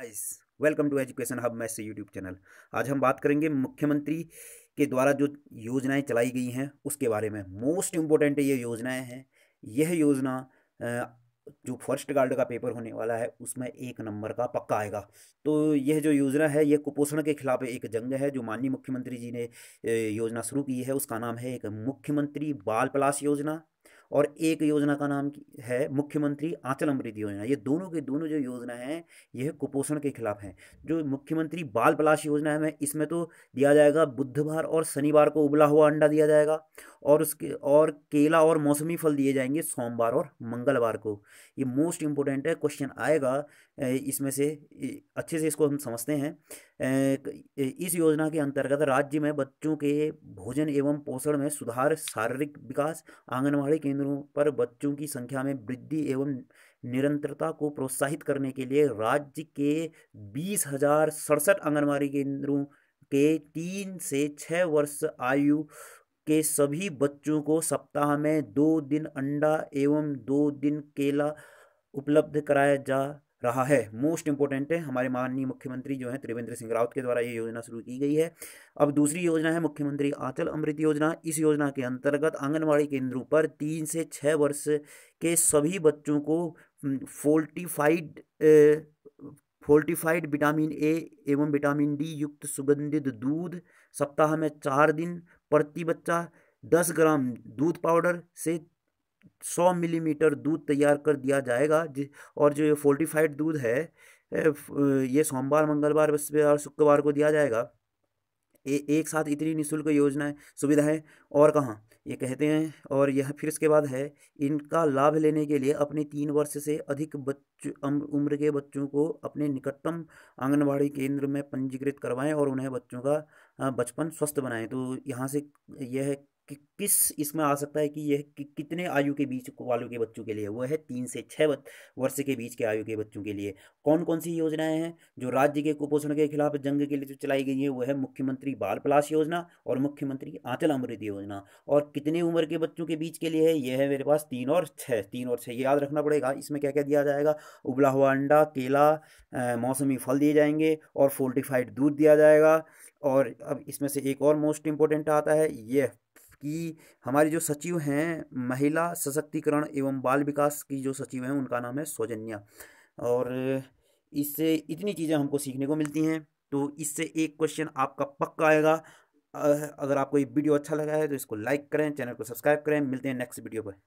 guys welcome to education hub मैसे YouTube channel आज हम बात करेंगे मुख्यमंत्री के द्वारा जो योजनाएं चलाई गई हैं उसके बारे में मोस्ट इम्पोर्टेंट ये योजनाएं हैं यह योजना जो फर्स्ट गार्ड का पेपर होने वाला है उसमें एक नंबर का पक्का आएगा तो यह जो योजना है यह कुपोषण के खिलाफ एक जंग है जो माननीय मुख्यमंत्री जी ने योजना शुरू की है उसका नाम है एक मुख्यमंत्री बाल प्लास योजना और एक योजना का नाम है मुख्यमंत्री आंचल अमृत योजना ये दोनों के दोनों जो योजना है यह कुपोषण के खिलाफ है जो मुख्यमंत्री बाल पलाश योजना है इसमें तो दिया जाएगा बुधवार और शनिवार को उबला हुआ अंडा दिया जाएगा और उसके और केला और मौसमी फल दिए जाएंगे सोमवार और मंगलवार को ये मोस्ट इम्पोर्टेंट है क्वेश्चन आएगा इसमें से अच्छे से इसको हम समझते हैं इस योजना के अंतर्गत राज्य में बच्चों के भोजन एवं पोषण में सुधार शारीरिक विकास आंगनबाड़ी केंद्रों पर बच्चों की संख्या में वृद्धि एवं निरंतरता को प्रोत्साहित करने के लिए राज्य के बीस हजार सड़सठ आंगनबाड़ी केंद्रों के तीन से छः वर्ष आयु के सभी बच्चों को सप्ताह में दो दिन अंडा एवं दो दिन केला उपलब्ध कराया जा रहा है मोस्ट इंपॉर्टेंट है हमारे माननीय मुख्यमंत्री जो है त्रिवेंद्र सिंह रावत के द्वारा ये योजना शुरू की गई है अब दूसरी योजना है मुख्यमंत्री आंचल अमृत योजना इस योजना के अंतर्गत आंगनबाड़ी केंद्रों पर तीन से छः वर्ष के सभी बच्चों को फोर्टिफाइड फोर्टिफाइड विटामिन ए एवं विटामिन डी युक्त सुगंधित दूध सप्ताह में चार दिन प्रति बच्चा दस ग्राम दूध पाउडर से सौ मिलीमीटर दूध तैयार कर दिया जाएगा और जो ये फोर्टिफाइड दूध है ये सोमवार मंगलवार बृहस्पतिवार शुक्रवार को दिया जाएगा ए, एक साथ इतनी निःशुल्क योजनाएं सुविधाएं और कहाँ ये कहते हैं और यह फिर इसके बाद है इनका लाभ लेने के लिए अपने तीन वर्ष से अधिक बच्चों उम्र के बच्चों को अपने निकटतम आंगनबाड़ी केंद्र में पंजीकृत करवाएं और उन्हें बच्चों का बचपन स्वस्थ बनाएं तो यहाँ से यह कि किस इसमें आ सकता है कि यह कि कितने आयु के बीच वालों के बच्चों के लिए वह है तीन से छः वर्ष के बीच के आयु के बच्चों के लिए कौन कौन सी योजनाएं हैं जो राज्य के कुपोषण के खिलाफ जंग के लिए जो चलाई गई है वह है मुख्यमंत्री बाल पलाश योजना और मुख्यमंत्री आंचल अमृत योजना और कितने उम्र के बच्चों के बीच के लिए है यह है मेरे पास तीन और छः तीन और छः याद रखना पड़ेगा इसमें क्या क्या दिया जाएगा उबला हुआ अंडा केला मौसमी फल दिए जाएंगे और फोल्टिफाइड दूध दिया जाएगा और अब इसमें से एक और मोस्ट इम्पोर्टेंट आता है यह कि हमारी जो सचिव हैं महिला सशक्तिकरण एवं बाल विकास की जो सचिव हैं उनका नाम है सौजन्या और इससे इतनी चीज़ें हमको सीखने को मिलती हैं तो इससे एक क्वेश्चन आपका पक्का आएगा अगर आपको ये वीडियो अच्छा लगा है तो इसको लाइक करें चैनल को सब्सक्राइब करें मिलते हैं नेक्स्ट वीडियो पर